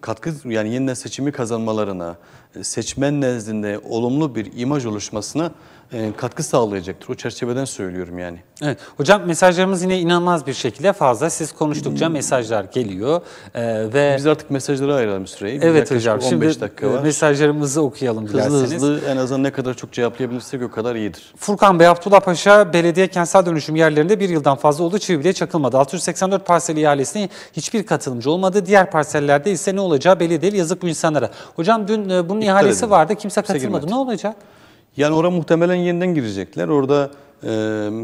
katkı yani yeniden seçimi kazanmalarına, seçmen nezdinde olumlu bir imaj oluşmasına e, katkı sağlayacaktır. O çerçeveden söylüyorum yani. Evet. Hocam mesajlarımız yine inanılmaz bir şekilde fazla. Siz konuştukça hmm. mesajlar geliyor ee, ve biz artık mesajlara ayıralım süreyi. Biz evet hocam. 15 Şimdi dakika e, var. mesajlarımızı okuyalım hızlı dilerseniz. Hızlı hızlı en azından ne kadar çok cevaplayabilirsek o kadar iyidir. Furkan Bey Abdullah Paşa belediye kentsel dönüşüm yerlerinde bir yıldan fazla oldu. Çivi bile çakılmadı. 684 parsel ihalesine hiçbir katılımcı olmadı. Diğer parsellerde ise ne olacağı belli değil. Yazık bu insanlara. Hocam dün e, bunun İptal ihalesi edin. vardı. Kimse katılmadı. Kimse ne olacak? Yani oraya muhtemelen yeniden girecekler. Orada e,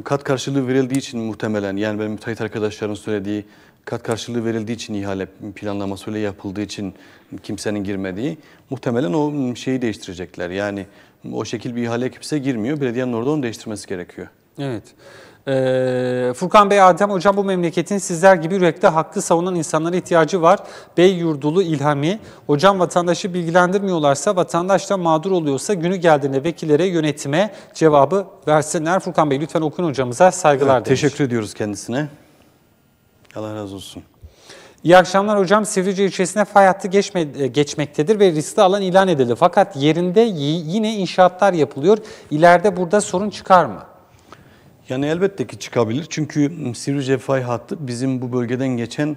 kat karşılığı verildiği için muhtemelen yani benim müteahhit arkadaşların söylediği kat karşılığı verildiği için ihale planlaması öyle yapıldığı için kimsenin girmediği muhtemelen o şeyi değiştirecekler. Yani o şekil bir ihale kimse girmiyor. Belediyenin orada onu değiştirmesi gerekiyor. Evet. Ee, Furkan Bey, Adem Hocam bu memleketin sizler gibi yürekte hakkı savunan insanlara ihtiyacı var. Bey Yurdulu ilhami, hocam vatandaşı bilgilendirmiyorlarsa, vatandaş da mağdur oluyorsa günü geldiğinde vekillere, yönetime cevabı versinler. Furkan Bey lütfen okun hocamıza saygılar evet, demiş. Teşekkür ediyoruz kendisine. Allah razı olsun. İyi akşamlar hocam. Sivrice ilçesine fay hattı geçme, e, geçmektedir ve riskli alan ilan edildi. Fakat yerinde yine inşaatlar yapılıyor. İleride burada sorun çıkar mı? Yani elbette ki çıkabilir. Çünkü ıı, Sivrice fay hattı bizim bu bölgeden geçen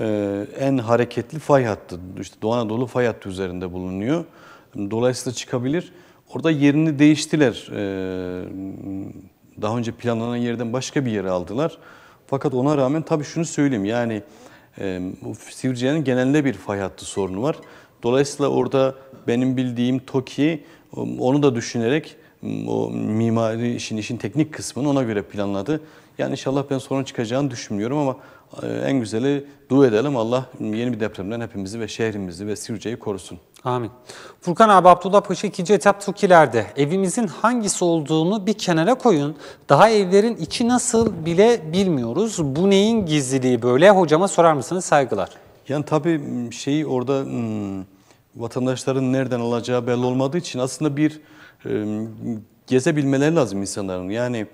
e, en hareketli fay hattı. İşte Doğu Anadolu fay hattı üzerinde bulunuyor. Dolayısıyla çıkabilir. Orada yerini değiştiler. E, daha önce planlanan yerden başka bir yere aldılar. Fakat ona rağmen tabii şunu söyleyeyim. Yani e, Sivrice'nin genelde bir fay hattı sorunu var. Dolayısıyla orada benim bildiğim TOKİ onu da düşünerek o mimari işin, işin teknik kısmını ona göre planladı. Yani inşallah ben sorun çıkacağını düşünmüyorum ama e, en güzeli dua edelim. Allah yeni bir depremden hepimizi ve şehrimizi ve Sivrice'yi korusun. Amin. Furkan abi Abdullah Paşa ikinci etap Turkiler'de. Evimizin hangisi olduğunu bir kenara koyun. Daha evlerin içi nasıl bile bilmiyoruz. Bu neyin gizliliği böyle? Hocama sorar mısınız? Saygılar. Yani tabii şeyi orada vatandaşların nereden alacağı belli olmadığı için aslında bir gezebilmeleri lazım insanların. Yani, yani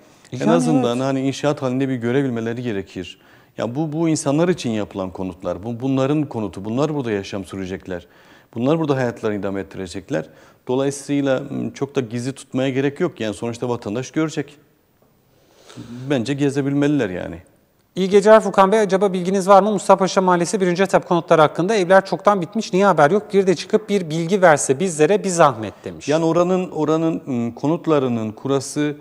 en azından evet. hani inşaat halinde bir görebilmeleri gerekir. Ya bu bu insanlar için yapılan konutlar. Bu bunların konutu. Bunlar burada yaşam sürecekler. Bunlar burada hayatlarını idame ettirecekler. Dolayısıyla çok da gizli tutmaya gerek yok. Yani sonuçta vatandaş görecek. Bence gezebilmeliler yani. İyi geceler Furkan Bey. Acaba bilginiz var mı? Mustafa Paşa Mahallesi 1. etap konutları hakkında evler çoktan bitmiş. Niye haber yok? Bir de çıkıp bir bilgi verse bizlere bir zahmet demiş. Yani oranın oranın ıı, konutlarının kurası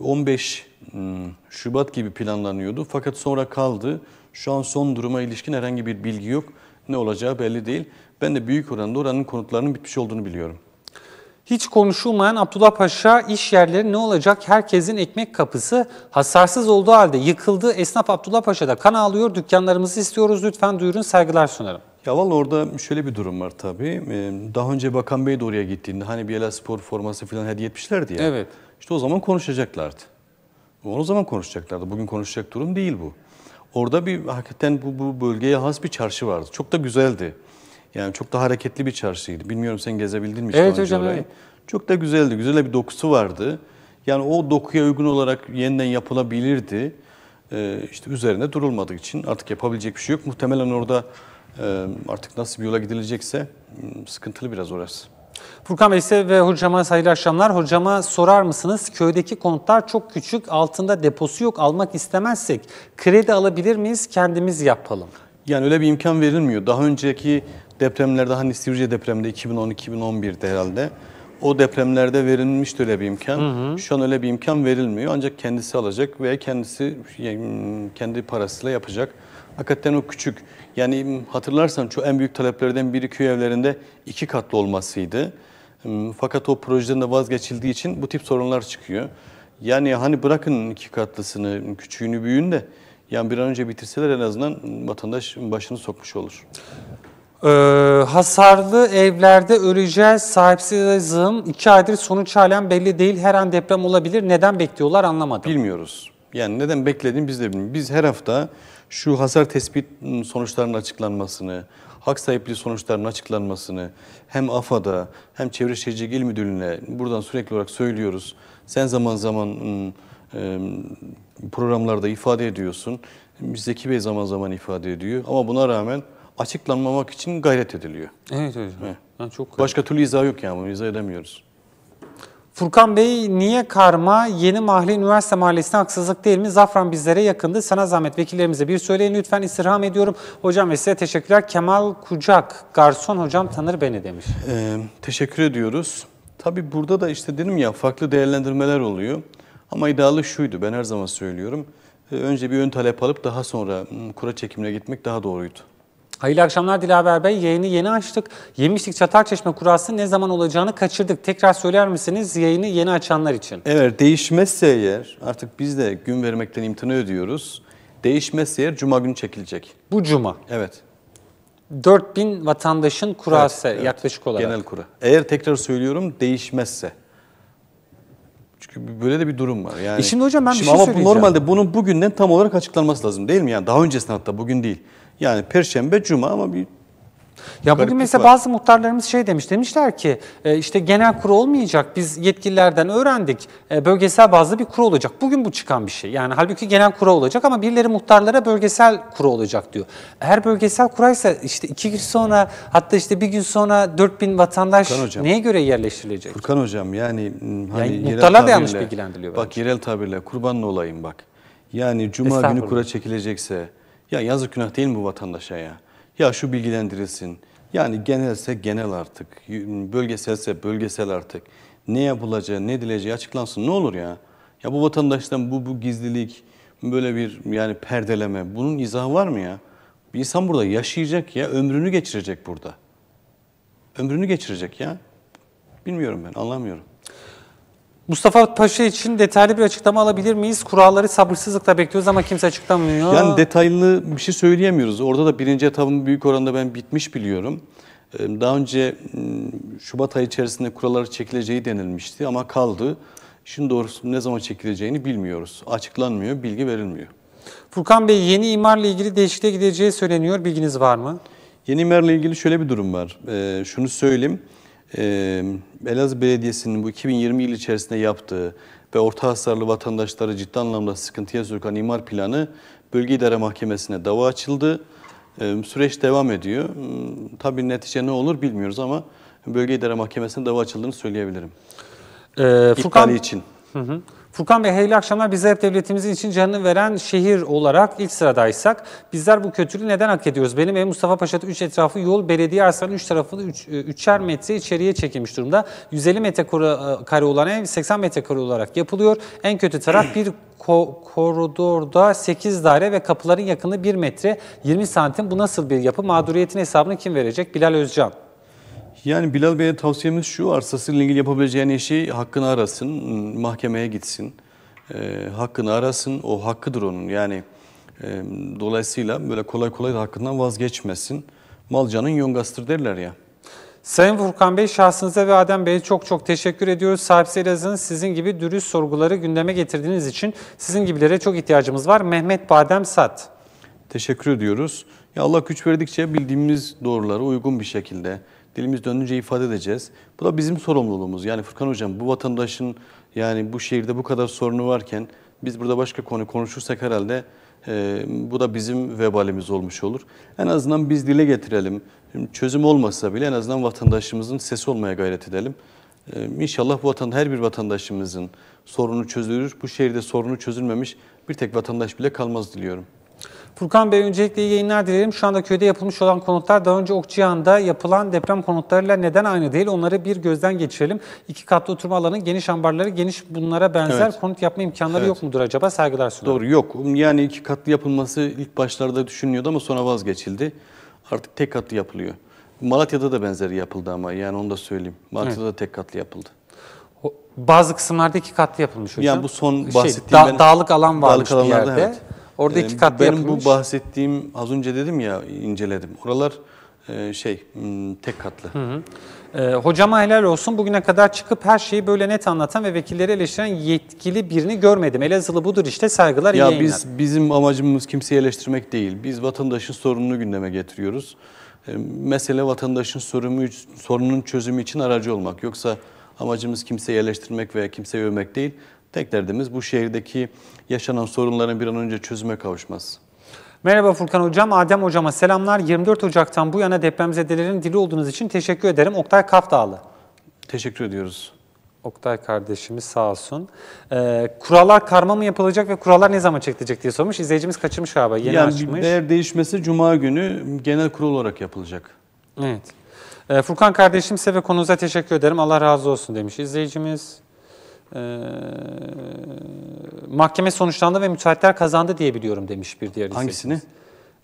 15 ıı, ıı, Şubat gibi planlanıyordu. Fakat sonra kaldı. Şu an son duruma ilişkin herhangi bir bilgi yok. Ne olacağı belli değil. Ben de büyük oranda oranın konutlarının bitmiş olduğunu biliyorum. Hiç konuşulmayan Abdullah Paşa iş yerleri ne olacak? Herkesin ekmek kapısı hasarsız olduğu halde yıkıldı. Esnaf Abdullah Paşa'da kan ağlıyor. Dükkanlarımızı istiyoruz lütfen duyurun saygılar sunarım. Ya orada şöyle bir durum var tabii. Ee, daha önce Bakan Bey de oraya gittiğinde hani bir ela spor forması falan hediye etmişlerdi ya. Evet. İşte o zaman konuşacaklardı. O zaman konuşacaklardı. Bugün konuşacak durum değil bu. Orada bir hakikaten bu, bu bölgeye has bir çarşı vardı. Çok da güzeldi. Yani çok da hareketli bir çarşıydı. Bilmiyorum sen gezebildin mi? Evet hocam. Evet. Çok da güzeldi. Güzel bir dokusu vardı. Yani o dokuya uygun olarak yeniden yapılabilirdi. Ee, işte üzerine durulmadığı için artık yapabilecek bir şey yok. Muhtemelen orada e, artık nasıl bir yola gidilecekse hmm, sıkıntılı biraz orası. Furkan Bey size ve hocama hayırlı akşamlar. Hocama sorar mısınız? Köydeki konutlar çok küçük, altında deposu yok. Almak istemezsek kredi alabilir miyiz? Kendimiz yapalım. Yani öyle bir imkan verilmiyor. Daha önceki depremlerde hani Sivrice depremde 2010-2011'de herhalde o depremlerde verilmişti öyle bir imkan. Hı hı. Şu an öyle bir imkan verilmiyor. Ancak kendisi alacak veya kendisi şey, kendi parasıyla yapacak. Hakikaten o küçük. Yani hatırlarsan şu en büyük taleplerden biri köy evlerinde iki katlı olmasıydı. Hmm, fakat o projeden de vazgeçildiği için bu tip sorunlar çıkıyor. Yani hani bırakın iki katlısını, küçüğünü büyüğünü de yani bir an önce bitirseler en azından vatandaş başını sokmuş olur. Ee, hasarlı evlerde öleceğiz, sahipsizim. azım. iki aydır sonuç halen belli değil. Her an deprem olabilir. Neden bekliyorlar anlamadım. Bilmiyoruz. Yani neden beklediğini biz de bilmiyoruz. Biz her hafta şu hasar tespit sonuçlarının açıklanmasını, hak sahipliği sonuçlarının açıklanmasını hem AFA'da hem Çevre Şehircilik İl Müdürlüğü'ne buradan sürekli olarak söylüyoruz. Sen zaman zaman ıı, programlarda ifade ediyorsun. bizdeki Bey zaman zaman ifade ediyor ama buna rağmen açıklanmamak için gayret ediliyor. Evet hocam. Evet. Yani çok Başka türlü izah yok yani bunu izah edemiyoruz. Furkan Bey niye karma yeni mahalle üniversite mahallesine haksızlık değil mi? Zafran bizlere yakındı. Sana zahmet vekillerimize bir söyleyin lütfen istirham ediyorum. Hocam ve size teşekkürler. Kemal Kucak, garson hocam tanır beni demiş. Ee, teşekkür ediyoruz. Tabii burada da işte dedim ya farklı değerlendirmeler oluyor. Ama idealı şuydu, ben her zaman söylüyorum. Ee, önce bir ön talep alıp daha sonra hmm, kura çekimine gitmek daha doğruydu. Hayırlı akşamlar Dilaver Bey. Yayını yeni açtık. yemiştik Çatalçeşme kurası ne zaman olacağını kaçırdık. Tekrar söyler misiniz yayını yeni açanlar için? Evet, değişmezse eğer artık biz de gün vermekten imtina ödüyoruz. Değişmezse eğer cuma günü çekilecek. Bu cuma? Evet. 4000 vatandaşın kurası evet, evet. yaklaşık olarak. Genel kura. Eğer tekrar söylüyorum değişmezse. Böyle de bir durum var. Yani. E şimdi hocam ben şimdi bir şey ama söyleyeceğim. Normalde bunun bugünden tam olarak açıklanması lazım değil mi? Yani daha öncesinde hatta bugün değil. Yani Perşembe, Cuma ama bir ya bugün mesela bazı muhtarlarımız şey demiş, demişler ki e, işte genel kuru olmayacak, biz yetkililerden öğrendik, e, bölgesel bazlı bir kuru olacak. Bugün bu çıkan bir şey. Yani halbuki genel kuru olacak ama birileri muhtarlara bölgesel kuru olacak diyor. Eğer bölgesel kuraysa işte iki gün sonra hatta işte bir gün sonra 4000 vatandaş hocam, neye göre yerleştirilecek? Furkan hocam yani, hmm, hani yani muhtarlar da yanlış bilgilendiriliyor. Bak bence. yerel tabirle kurban olayım bak. Yani cuma günü kura çekilecekse ya yazık günah değil mi bu vatandaşa ya? Ya şu bilgilendirilsin. Yani genelse genel artık, bölgeselse bölgesel artık. Ne yapılacağı, ne edileceği açıklansın. Ne olur ya? Ya bu vatandaştan bu, bu gizlilik, böyle bir yani perdeleme, bunun izahı var mı ya? Bir insan burada yaşayacak ya, ömrünü geçirecek burada. Ömrünü geçirecek ya. Bilmiyorum ben, anlamıyorum. Mustafa Paşa için detaylı bir açıklama alabilir miyiz? Kuralları sabırsızlıkla bekliyoruz ama kimse açıklamıyor. Yani detaylı bir şey söyleyemiyoruz. Orada da birinci etapın büyük oranda ben bitmiş biliyorum. Ee, daha önce hmm, Şubat ayı içerisinde kuralları çekileceği denilmişti ama kaldı. Şimdi doğrusu ne zaman çekileceğini bilmiyoruz. Açıklanmıyor, bilgi verilmiyor. Furkan Bey yeni imarla ilgili değişikliğe gideceği söyleniyor. Bilginiz var mı? Yeni imarla ilgili şöyle bir durum var. Ee, şunu söyleyeyim. Elazığ Belediyesi'nin bu 2020 yıl içerisinde yaptığı ve orta hasarlı vatandaşları ciddi anlamda sıkıntıya sokan imar planı Bölge İdare Mahkemesi'ne dava açıldı. süreç devam ediyor. Hmm, tabii netice ne olur bilmiyoruz ama Bölge İdare Mahkemesi'ne dava açıldığını söyleyebilirim. E, Furkan, İptali için. Hı hı. Furkan Bey hayırlı akşamlar. Bizler hep devletimizin için canını veren şehir olarak ilk sıradaysak bizler bu kötülüğü neden hak ediyoruz? Benim ev Mustafa Paşa 3 etrafı yol belediye arsanın 3 tarafını üç, 3'er e, metre içeriye çekilmiş durumda. 150 metrekare e, olan ev 80 metrekare olarak yapılıyor. En kötü taraf bir ko koridorda 8 daire ve kapıların yakını 1 metre 20 santim. Bu nasıl bir yapı? Mağduriyetin hesabını kim verecek? Bilal Özcan. Yani Bilal Bey'e tavsiyemiz şu, arsasıyla ilgili yapabileceğiniz şey hakkını arasın, mahkemeye gitsin. E, hakkını arasın, o hakkıdır onun. Yani e, dolayısıyla böyle kolay kolay hakkından vazgeçmesin. Malcanın yongastır derler ya. Sayın Furkan Bey, şahsınıza ve Adem Bey'e çok çok teşekkür ediyoruz. Sahipsiz Elazığ'ın sizin gibi dürüst sorguları gündeme getirdiğiniz için sizin gibilere çok ihtiyacımız var. Mehmet Badem Sat. Teşekkür ediyoruz. Ya Allah güç verdikçe bildiğimiz doğruları uygun bir şekilde dilimiz döndüğünce ifade edeceğiz. Bu da bizim sorumluluğumuz. Yani Furkan Hocam bu vatandaşın yani bu şehirde bu kadar sorunu varken biz burada başka konu konuşursak herhalde e, bu da bizim vebalimiz olmuş olur. En azından biz dile getirelim. Çözüm olmasa bile en azından vatandaşımızın sesi olmaya gayret edelim. E, inşallah bu vatan, her bir vatandaşımızın sorunu çözülür. Bu şehirde sorunu çözülmemiş bir tek vatandaş bile kalmaz diliyorum. Furkan Bey öncelikle iyi yayınlar dilerim. Şu anda köyde yapılmış olan konutlar daha önce Okçıyan'da yapılan deprem konutlarıyla neden aynı değil? Onları bir gözden geçirelim. İki katlı oturma alanı, geniş ambarları, geniş bunlara benzer evet. konut yapma imkanları evet. yok mudur acaba? Saygılar sunuyorum. Doğru yok. Um, yani iki katlı yapılması ilk başlarda düşünülüyordu ama sonra vazgeçildi. Artık tek katlı yapılıyor. Malatya'da da benzeri yapıldı ama yani onu da söyleyeyim. Malatya'da evet. da tek katlı yapıldı. Bazı kısımlarda iki katlı yapılmış hocam. Yani bu son şey, bahsettiğim... Şey, da, dağlık alan varmış dağlık bir yerde. Evet. Orada iki ee, katlı Benim yapılmış. bu bahsettiğim az önce dedim ya inceledim. Oralar e, şey hmm, tek katlı. Hı hı. E, hocama helal olsun bugüne kadar çıkıp her şeyi böyle net anlatan ve vekilleri eleştiren yetkili birini görmedim. Elazığlı budur işte saygılar ya iyi biz Bizim amacımız kimseyi eleştirmek değil. Biz vatandaşın sorununu gündeme getiriyoruz. E, mesele vatandaşın sorunu, sorunun çözümü için aracı olmak. Yoksa amacımız kimseyi eleştirmek veya kimseyi övmek değil. Tek derdimiz bu şehirdeki yaşanan sorunların bir an önce çözüme kavuşması. Merhaba Furkan Hocam, Adem Hocama selamlar. 24 Ocak'tan bu yana depremzedelerin dili olduğunuz için teşekkür ederim. Oktay Kafdağlı. Teşekkür ediyoruz. Oktay kardeşimiz sağ olsun. Ee, kurallar karma mı yapılacak ve kurallar ne zaman çekilecek diye sormuş. İzleyicimiz kaçırmış galiba, yeni yani açmış. Değer değişmesi Cuma günü genel kurul olarak yapılacak. Evet. Ee, Furkan kardeşim size ve konunuza teşekkür ederim. Allah razı olsun demiş izleyicimiz. Ee, mahkeme sonuçlandı ve müteahhitler kazandı diye biliyorum demiş bir diğer Hangisini?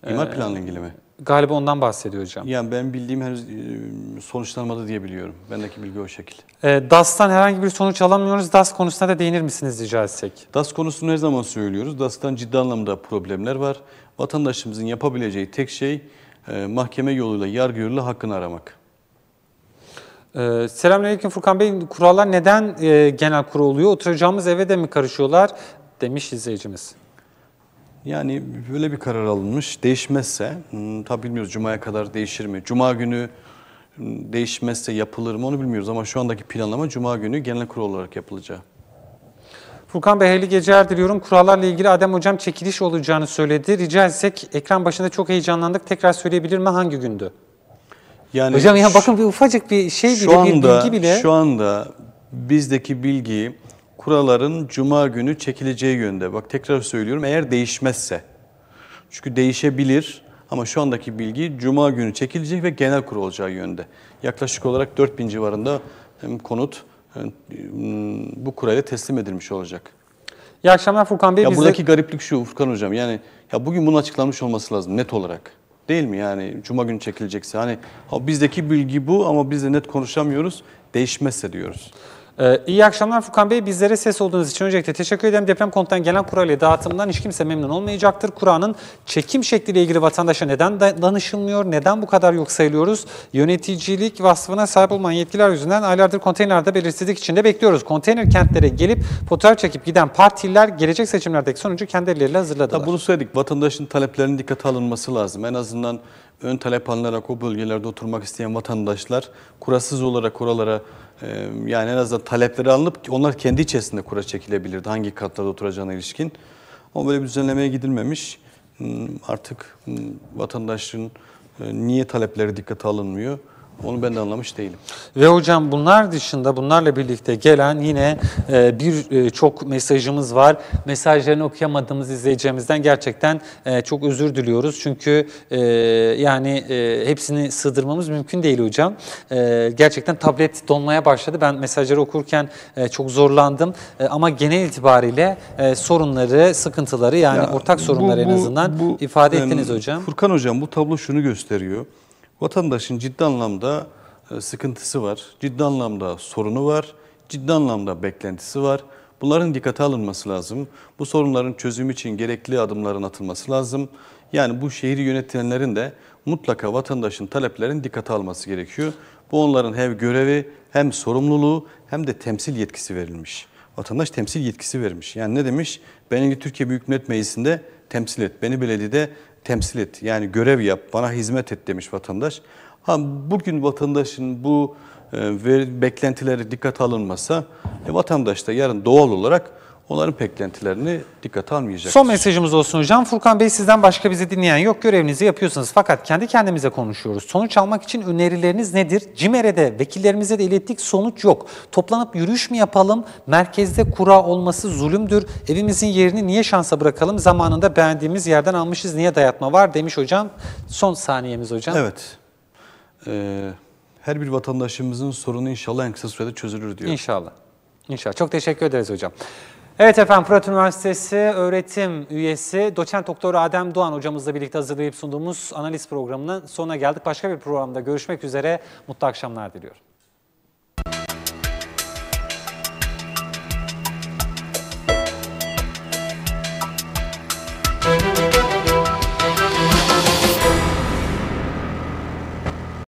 İmar ee, planla ilgili mi? Galiba ondan bahsediyor hocam. Yani ben bildiğim henüz e, sonuçlanmadı diye biliyorum. Bendeki bilgi o şekil. E, DAS'tan herhangi bir sonuç alamıyoruz. DAS konusuna da değinir misiniz rica etsek? DAS konusunu her zaman söylüyoruz. DAS'tan ciddi anlamda problemler var. Vatandaşımızın yapabileceği tek şey e, mahkeme yoluyla yargı yoluyla hakkını aramak. Ee, selamünaleyküm Furkan Bey. Kurallar neden e, genel kuru oluyor? Oturacağımız eve de mi karışıyorlar? Demiş izleyicimiz. Yani böyle bir karar alınmış. Değişmezse, hmm, tabi bilmiyoruz Cuma'ya kadar değişir mi? Cuma günü hmm, değişmezse yapılır mı onu bilmiyoruz ama şu andaki planlama Cuma günü genel kuru olarak yapılacak. Furkan Bey hayırlı geceler diliyorum. Kurallarla ilgili Adem Hocam çekiliş olacağını söyledi. Rica etsek ekran başında çok heyecanlandık. Tekrar söyleyebilir mi hangi gündü? Yani Hocam ya bakın bir ufacık bir şey bile, şu anda, bir bilgi bile. Şu anda bizdeki bilgi kuraların cuma günü çekileceği yönde. Bak tekrar söylüyorum eğer değişmezse. Çünkü değişebilir ama şu andaki bilgi cuma günü çekilecek ve genel kurul olacağı yönde. Yaklaşık olarak 4000 civarında konut bu kurayla teslim edilmiş olacak. İyi akşamlar Furkan Bey. Ya bize... buradaki gariplik şu Furkan Hocam yani ya bugün bunun açıklanmış olması lazım net olarak. Değil mi yani cuma günü çekilecekse hani bizdeki bilgi bu ama biz de net konuşamıyoruz değişmezse diyoruz. Ee, iyi akşamlar Furkan Bey. Bizlere ses olduğunuz için öncelikle teşekkür ederim. Deprem konutan gelen kura ile dağıtımından hiç kimse memnun olmayacaktır. Kuranın çekim şekliyle ilgili vatandaşa neden danışılmıyor? Neden bu kadar yok sayılıyoruz? Yöneticilik vasfına sahip olmayan yetkiler yüzünden aylardır konteynerde belirsizlik içinde bekliyoruz. Konteyner kentlere gelip fotoğraf çekip giden partiler gelecek seçimlerdeki sonucu kendi elleriyle hazırladılar. Tabii bunu söyledik. Vatandaşın taleplerinin dikkate alınması lazım. En azından ön talep alınarak o bölgelerde oturmak isteyen vatandaşlar kurasız olarak oralara e, yani en azından talepleri alınıp onlar kendi içerisinde kura çekilebilirdi hangi katlarda oturacağına ilişkin. Ama böyle bir düzenlemeye gidilmemiş. Hmm, artık hmm, vatandaşın e, niye talepleri dikkate alınmıyor? Onu ben de anlamış değilim. Ve hocam bunlar dışında bunlarla birlikte gelen yine e, birçok e, mesajımız var. Mesajlarını okuyamadığımız izleyeceğimizden gerçekten e, çok özür diliyoruz. Çünkü e, yani e, hepsini sığdırmamız mümkün değil hocam. E, gerçekten tablet donmaya başladı. Ben mesajları okurken e, çok zorlandım. E, ama genel itibariyle e, sorunları, sıkıntıları yani ya, ortak sorunları bu, en azından bu, ifade yani, ettiniz hocam. Furkan hocam bu tablo şunu gösteriyor vatandaşın ciddi anlamda e, sıkıntısı var, ciddi anlamda sorunu var, ciddi anlamda beklentisi var. Bunların dikkate alınması lazım. Bu sorunların çözümü için gerekli adımların atılması lazım. Yani bu şehri yönetenlerin de mutlaka vatandaşın taleplerini dikkate alması gerekiyor. Bu onların hem görevi hem sorumluluğu hem de temsil yetkisi verilmiş. Vatandaş temsil yetkisi vermiş. Yani ne demiş? Beni Türkiye Büyük Millet Meclisi'nde temsil et. Beni belediyede temsil et. Yani görev yap, bana hizmet et demiş vatandaş. Ha, bugün vatandaşın bu e, beklentileri dikkate alınmasa e, vatandaş da yarın doğal olarak onların beklentilerini dikkate almayacak. Son mesajımız olsun hocam. Furkan Bey sizden başka bizi dinleyen yok. Görevinizi yapıyorsunuz fakat kendi kendimize konuşuyoruz. Sonuç almak için önerileriniz nedir? Cimerede vekillerimize de ilettik sonuç yok. Toplanıp yürüyüş mü yapalım? Merkezde kura olması zulümdür. Evimizin yerini niye şansa bırakalım? Zamanında beğendiğimiz yerden almışız. Niye dayatma var demiş hocam. Son saniyemiz hocam. Evet. Ee, her bir vatandaşımızın sorunu inşallah en kısa sürede çözülür diyor. İnşallah. İnşallah. Çok teşekkür ederiz hocam. Evet efendim Fırat Üniversitesi öğretim üyesi doçent doktor Adem Doğan hocamızla birlikte hazırlayıp sunduğumuz analiz programının sonuna geldik. Başka bir programda görüşmek üzere. Mutlu akşamlar diliyorum.